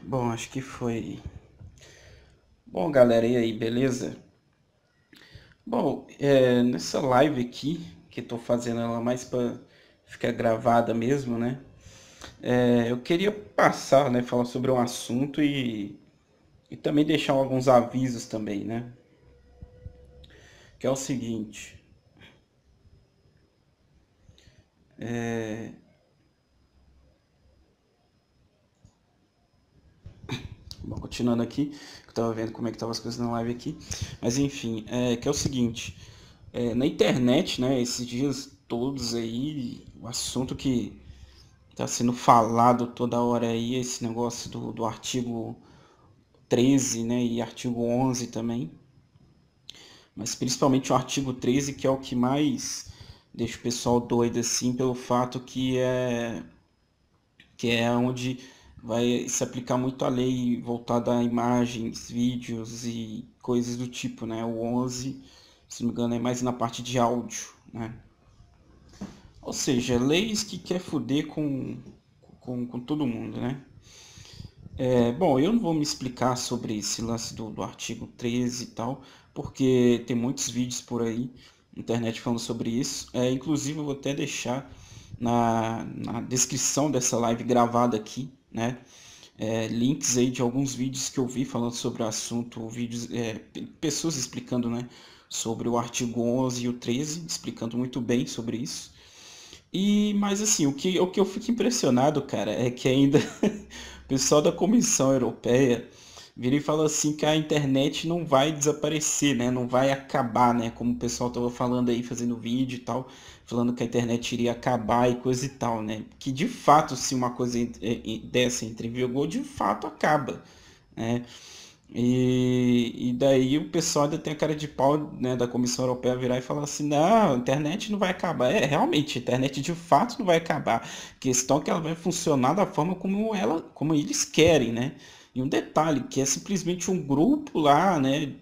Bom, acho que foi. Bom, galera, e aí, beleza? Bom, é, nessa live aqui, que estou fazendo ela mais para ficar gravada mesmo, né? É, eu queria passar, né, falar sobre um assunto e, e também deixar alguns avisos também, né? Que é o seguinte. É, Bom, continuando aqui, que eu tava vendo como é que tava as coisas na live aqui. Mas enfim, é, que é o seguinte, é, na internet, né, esses dias todos aí, o assunto que tá sendo falado toda hora aí, esse negócio do, do artigo 13, né, e artigo 11 também. Mas principalmente o artigo 13, que é o que mais deixa o pessoal doido assim, pelo fato que é que é onde vai se aplicar muito a lei voltada a imagens, vídeos e coisas do tipo, né? O 11, se não me engano, é mais na parte de áudio, né? Ou seja, leis que quer foder com, com, com todo mundo, né? É, bom, eu não vou me explicar sobre esse lance do, do artigo 13 e tal, porque tem muitos vídeos por aí na internet falando sobre isso. É, inclusive, eu vou até deixar na, na descrição dessa live gravada aqui né? É, links aí de alguns vídeos que eu vi falando sobre o assunto, vídeos, é, pessoas explicando, né? Sobre o artigo 11 e o 13, explicando muito bem sobre isso. E, mas assim, o que, o que eu fico impressionado, cara, é que ainda o pessoal da Comissão Europeia vira e fala assim que a internet não vai desaparecer, né? Não vai acabar, né? Como o pessoal estava falando aí, fazendo vídeo e tal, falando que a internet iria acabar e coisa e tal, né? Que de fato, se uma coisa é, dessa entre em vigor, de fato acaba, né? E, e, daí o pessoal ainda tem a cara de pau né, da Comissão Europeia virar e falar assim, não, a internet não vai acabar. É, realmente, a internet de fato não vai acabar. A questão é que ela vai funcionar da forma como, ela, como eles querem, né? E um detalhe, que é simplesmente um grupo lá, né?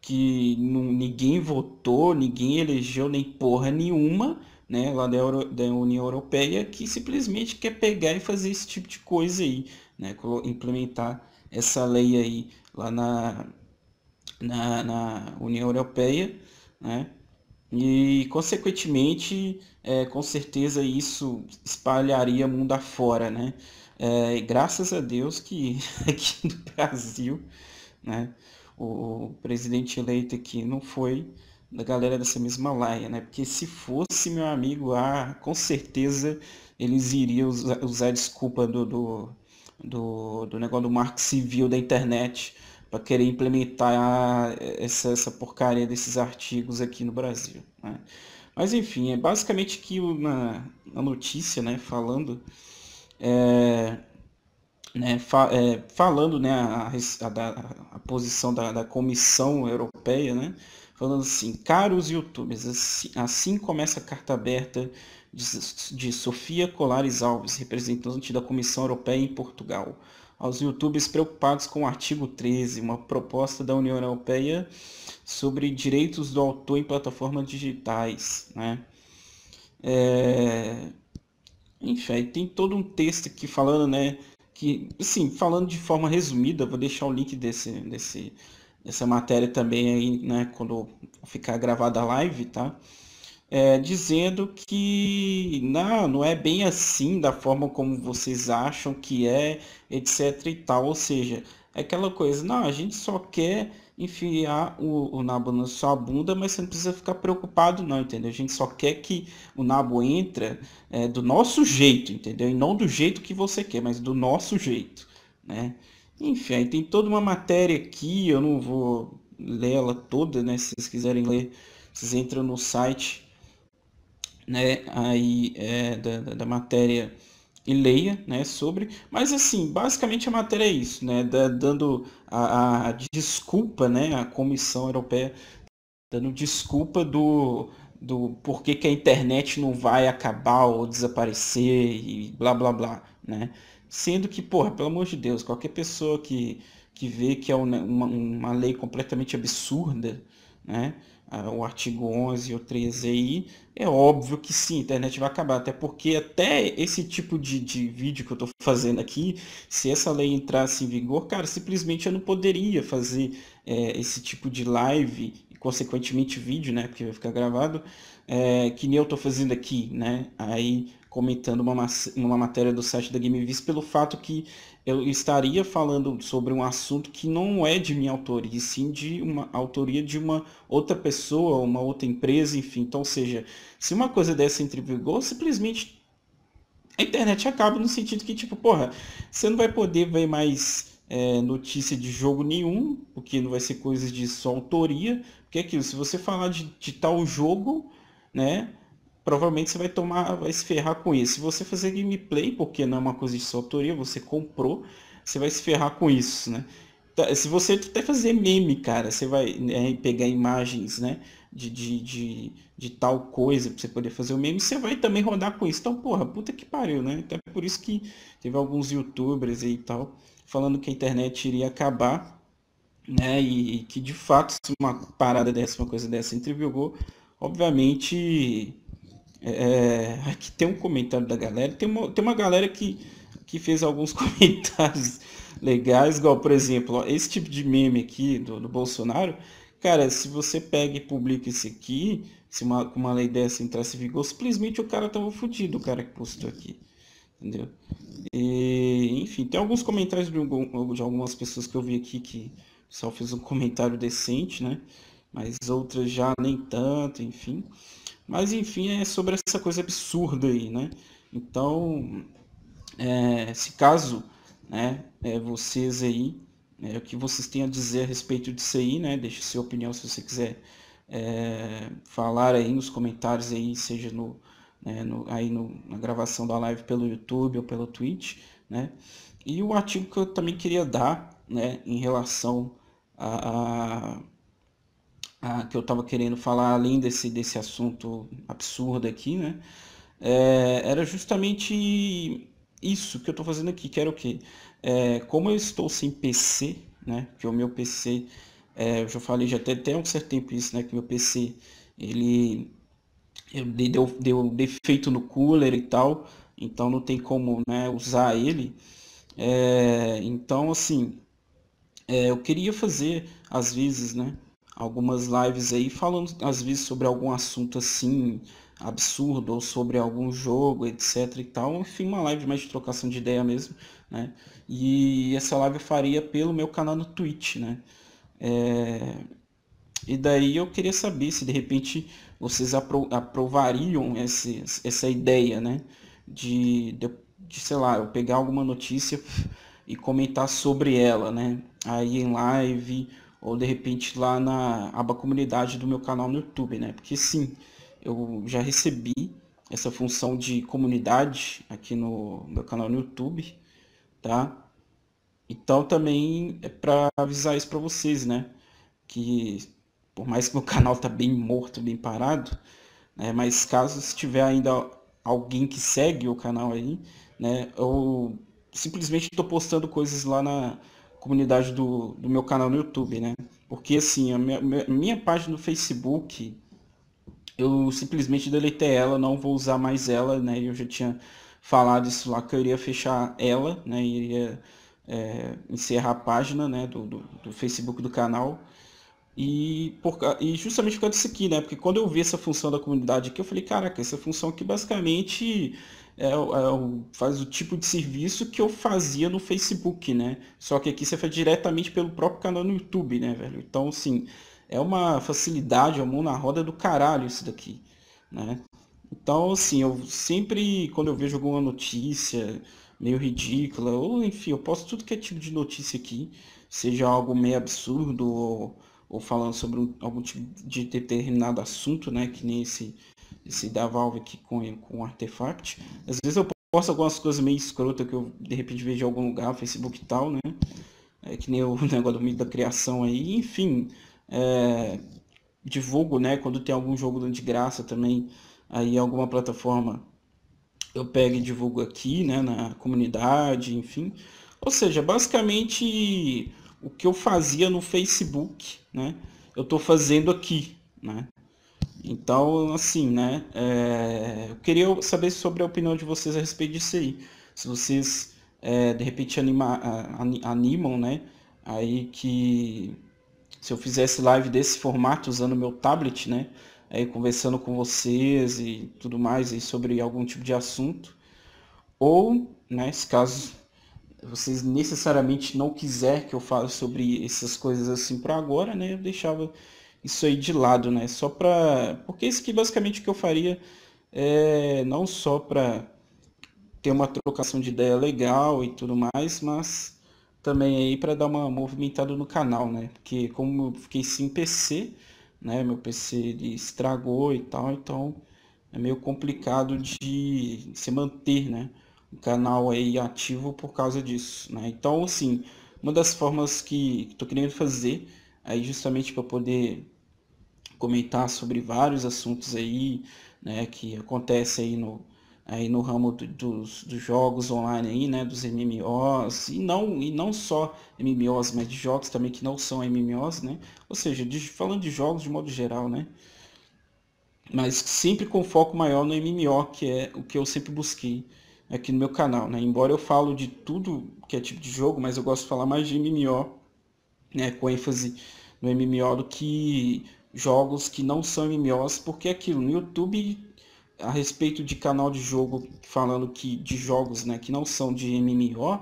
Que não, ninguém votou, ninguém elegeu nem porra nenhuma, né? Lá da, Euro, da União Europeia, que simplesmente quer pegar e fazer esse tipo de coisa aí, né? Implementar essa lei aí lá na, na, na União Europeia, né? E, consequentemente, é, com certeza isso espalharia mundo afora, né? É, graças a Deus que aqui no Brasil, né, o presidente eleito aqui não foi da galera dessa mesma laia, né? Porque se fosse meu amigo, ah, com certeza eles iriam usar, usar desculpa do, do, do, do, negócio do marco civil da internet para querer implementar essa, essa porcaria desses artigos aqui no Brasil. Né? Mas enfim, é basicamente que na, na notícia, né, falando é, né, fa é, falando né, a, a, a posição da, da, Comissão Europeia, né, falando assim, caros youtubers, assim, assim começa a carta aberta de, de Sofia Colares Alves, representante da Comissão Europeia em Portugal, aos youtubers preocupados com o artigo 13, uma proposta da União Europeia sobre direitos do autor em plataformas digitais. Né? É, enfim, aí tem todo um texto aqui falando, né? Que, assim, falando de forma resumida, vou deixar o link desse, desse, dessa matéria também aí, né? Quando ficar gravada a live, tá? É, dizendo que não, não é bem assim da forma como vocês acham que é, etc e tal. Ou seja, é aquela coisa, não, a gente só quer enfiar o, o nabo na sua bunda, mas você não precisa ficar preocupado não, entendeu? A gente só quer que o nabo entra é, do nosso jeito, entendeu? E não do jeito que você quer, mas do nosso jeito, né? Enfim, aí tem toda uma matéria aqui, eu não vou ler ela toda, né? Se vocês quiserem ler, vocês entram no site, né? Aí é, da, da, da matéria e leia né, sobre. Mas assim, basicamente a matéria é isso, né? dando a, a desculpa, né? A Comissão Europeia dando desculpa do, do porquê que a internet não vai acabar ou desaparecer e blá blá blá, né? Sendo que, porra, pelo amor de Deus, qualquer pessoa que, que vê que é uma, uma lei completamente absurda, né? Ah, o artigo 11 ou 13 aí, é óbvio que sim, a internet vai acabar, até porque até esse tipo de, de vídeo que eu estou fazendo aqui, se essa lei entrasse em vigor, cara, simplesmente eu não poderia fazer é, esse tipo de live e consequentemente vídeo, né, porque vai ficar gravado, é, que nem eu estou fazendo aqui, né, aí comentando uma, uma matéria do site da GameVis pelo fato que eu estaria falando sobre um assunto que não é de minha autoria, e sim de uma autoria de uma outra pessoa, uma outra empresa, enfim. Então, ou seja, se uma coisa dessa entre vigor, simplesmente a internet acaba no sentido que, tipo, porra, você não vai poder ver mais é, notícia de jogo nenhum, porque não vai ser coisa de sua autoria, porque é aquilo, se você falar de, de tal jogo, né, provavelmente você vai tomar, vai se ferrar com isso. Se você fazer gameplay, porque não é uma coisa de sua autoria, você comprou, você vai se ferrar com isso, né? Tá, se você até fazer meme, cara, você vai né, pegar imagens, né? De, de, de, de, tal coisa pra você poder fazer o meme, você vai também rodar com isso. Então, porra, puta que pariu, né? Até por isso que teve alguns youtubers aí e tal, falando que a internet iria acabar, né? E, e que de fato, uma parada dessa, uma coisa dessa entrevigou, obviamente é, é, aqui tem um comentário da galera. Tem uma, tem uma galera que, que fez alguns comentários legais, igual, por exemplo, ó, esse tipo de meme aqui do, do Bolsonaro. Cara, se você pega e publica esse aqui, se uma, com uma lei dessa entrasse em vigor, simplesmente o cara tava fudido, o cara que postou aqui. Entendeu? E, enfim, tem alguns comentários de, de algumas pessoas que eu vi aqui que só fez um comentário decente, né? Mas outras já nem tanto, enfim. Mas enfim, é sobre essa coisa absurda aí, né? Então, é, se caso né, é, vocês aí, é, o que vocês têm a dizer a respeito disso aí, né? Deixe sua opinião se você quiser é, falar aí nos comentários aí, seja no, né, no aí no, na gravação da live pelo YouTube ou pelo Twitch, né? E o artigo que eu também queria dar, né, em relação a, a ah, que eu estava querendo falar, além desse, desse assunto absurdo aqui, né? É, era justamente isso que eu estou fazendo aqui, que era o quê? É, como eu estou sem PC, né? Porque o meu PC, é, eu já falei já até, até um certo tempo isso, né? Que meu PC, ele eu deu, deu defeito no cooler e tal, então não tem como né, usar ele. É, então, assim, é, eu queria fazer, às vezes, né? algumas lives aí falando às vezes sobre algum assunto assim absurdo ou sobre algum jogo, etc e tal. Enfim, uma live mais de trocação de ideia mesmo, né? E essa live eu faria pelo meu canal no Twitch, né? É... E daí eu queria saber se de repente vocês apro aprovariam esse, essa ideia, né? De, de, de, sei lá, eu pegar alguma notícia e comentar sobre ela, né? Aí em live ou de repente lá na aba comunidade do meu canal no YouTube, né? Porque sim, eu já recebi essa função de comunidade aqui no meu canal no YouTube, tá? Então também é para avisar isso para vocês, né? Que por mais que meu canal tá bem morto, bem parado, né? Mas caso tiver ainda alguém que segue o canal aí, né? Eu simplesmente estou postando coisas lá na comunidade do, do meu canal no YouTube, né? Porque assim, a minha, minha página no Facebook, eu simplesmente deletei ela, não vou usar mais ela, né? Eu já tinha falado isso lá que eu iria fechar ela, né? Iria é, encerrar a página né? do, do, do Facebook do canal. E, por, e justamente por causa disso aqui, né? Porque quando eu vi essa função da comunidade aqui, eu falei, caraca, essa função aqui basicamente é, é, é faz o tipo de serviço que eu fazia no Facebook, né? Só que aqui você faz diretamente pelo próprio canal no YouTube, né, velho? Então, assim, é uma facilidade, é mão na roda do caralho isso daqui, né? Então, assim, eu sempre, quando eu vejo alguma notícia meio ridícula, ou enfim, eu posto tudo que é tipo de notícia aqui, seja algo meio absurdo ou, ou falando sobre um, algum tipo de determinado assunto, né? Que nem esse esse da Valve aqui com, com Artefact. Às vezes eu posto algumas coisas meio escrotas que eu de repente vejo em algum lugar, Facebook e tal, né? É, que nem o negócio do meio da criação aí, enfim. É, divulgo, né? Quando tem algum jogo de graça também, aí alguma plataforma eu pego e divulgo aqui, né? Na comunidade, enfim. Ou seja, basicamente o que eu fazia no Facebook, né? Eu estou fazendo aqui, né? Então, assim, né? É, eu queria saber sobre a opinião de vocês a respeito disso aí. Se vocês, é, de repente, anima, animam, né? Aí que se eu fizesse live desse formato usando meu tablet, né? Aí conversando com vocês e tudo mais e sobre algum tipo de assunto. Ou, né, se caso vocês necessariamente não quiser que eu fale sobre essas coisas assim para agora, né? Eu deixava isso aí de lado, né? Só para porque isso que basicamente o que eu faria é não só para ter uma trocação de ideia legal e tudo mais, mas também aí para dar uma movimentada no canal, né? Porque como eu fiquei sem PC, né? Meu PC ele estragou e tal, então é meio complicado de se manter, né? O canal aí ativo por causa disso, né? Então, assim, uma das formas que estou querendo fazer aí é justamente para poder comentar sobre vários assuntos aí, né, que acontece aí no, aí no ramo do, dos, dos, jogos online aí, né, dos MMOs, e não, e não só MMOs, mas de jogos também que não são MMOs, né, ou seja, de, falando de jogos de modo geral, né, mas sempre com foco maior no MMO, que é o que eu sempre busquei aqui no meu canal, né, embora eu falo de tudo que é tipo de jogo, mas eu gosto de falar mais de MMO, né, com ênfase no MMO do que jogos que não são MMOs, porque é aquilo no YouTube a respeito de canal de jogo falando que de jogos, né, que não são de MMO,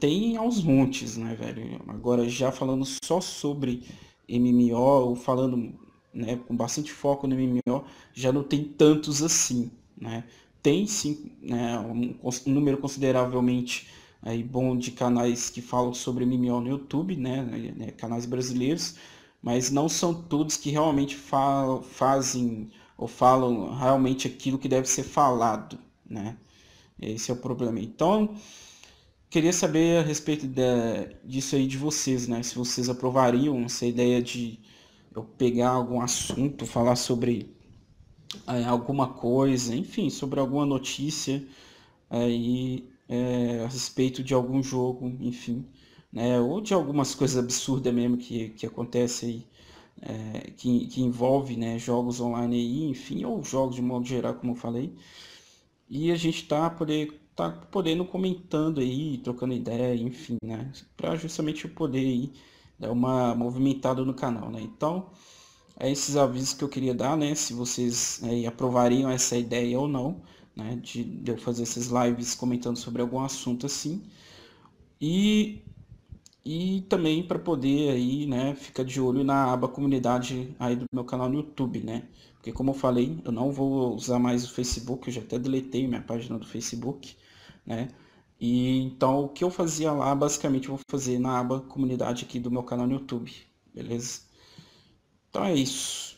tem aos montes, né, velho? Agora já falando só sobre MMO, ou falando, né, com bastante foco no MMO, já não tem tantos assim, né? Tem sim, né, um, um número consideravelmente aí bom de canais que falam sobre MMO no YouTube, né, né, né canais brasileiros, mas não são todos que realmente falam, fazem ou falam realmente aquilo que deve ser falado, né? Esse é o problema. Então, queria saber a respeito disso aí de vocês, né? Se vocês aprovariam essa ideia de eu pegar algum assunto, falar sobre é, alguma coisa, enfim, sobre alguma notícia aí é, a respeito de algum jogo, enfim né? Ou de algumas coisas absurdas mesmo que, que acontecem aí, é, que, que envolve né, jogos online aí, enfim, ou jogos de modo geral, como eu falei. E a gente tá, poder, tá podendo comentando aí, trocando ideia, enfim, né? Pra justamente eu poder aí dar uma movimentada no canal, né? Então, é esses avisos que eu queria dar, né? Se vocês né, aprovariam essa ideia ou não, né? De, de eu fazer essas lives comentando sobre algum assunto assim. E e também para poder aí, né, ficar de olho na aba comunidade aí do meu canal no YouTube, né? Porque como eu falei, eu não vou usar mais o Facebook, eu já até deletei minha página do Facebook, né? E então o que eu fazia lá, basicamente eu vou fazer na aba comunidade aqui do meu canal no YouTube, beleza? Então é isso.